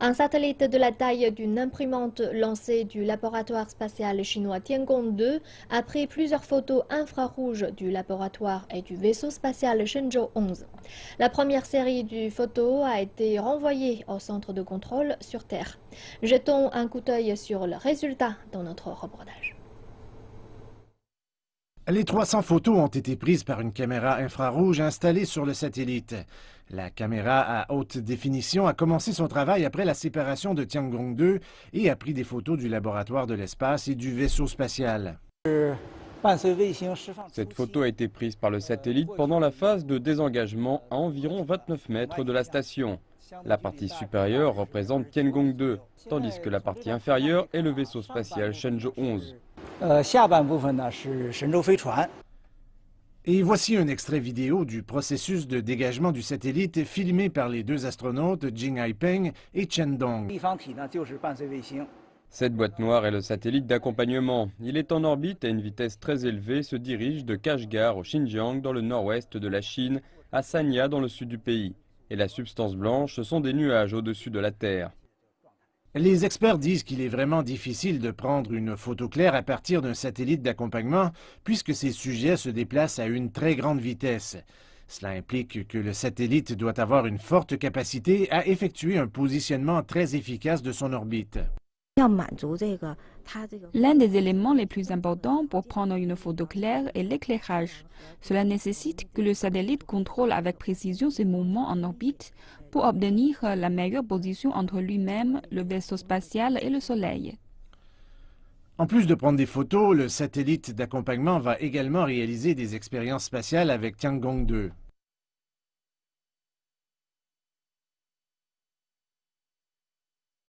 Un satellite de la taille d'une imprimante lancée du laboratoire spatial chinois Tiangong 2 a pris plusieurs photos infrarouges du laboratoire et du vaisseau spatial Shenzhou 11. La première série du photo a été renvoyée au centre de contrôle sur Terre. Jetons un coup d'œil sur le résultat dans notre reportage. Les 300 photos ont été prises par une caméra infrarouge installée sur le satellite. La caméra à haute définition a commencé son travail après la séparation de Tiangong 2 et a pris des photos du laboratoire de l'espace et du vaisseau spatial. Cette photo a été prise par le satellite pendant la phase de désengagement à environ 29 mètres de la station. La partie supérieure représente Tiangong 2, tandis que la partie inférieure est le vaisseau spatial Shenzhou 11. Et voici un extrait vidéo du processus de dégagement du satellite filmé par les deux astronautes Jing Haipeng et Chen Dong. Cette boîte noire est le satellite d'accompagnement. Il est en orbite à une vitesse très élevée, se dirige de Kashgar au Xinjiang dans le nord-ouest de la Chine à Sanya dans le sud du pays. Et la substance blanche, ce sont des nuages au-dessus de la Terre. Les experts disent qu'il est vraiment difficile de prendre une photo claire à partir d'un satellite d'accompagnement puisque ces sujets se déplacent à une très grande vitesse. Cela implique que le satellite doit avoir une forte capacité à effectuer un positionnement très efficace de son orbite. L'un des éléments les plus importants pour prendre une photo claire est l'éclairage. Cela nécessite que le satellite contrôle avec précision ses mouvements en orbite pour obtenir la meilleure position entre lui-même, le vaisseau spatial et le Soleil. En plus de prendre des photos, le satellite d'accompagnement va également réaliser des expériences spatiales avec Tiangong 2.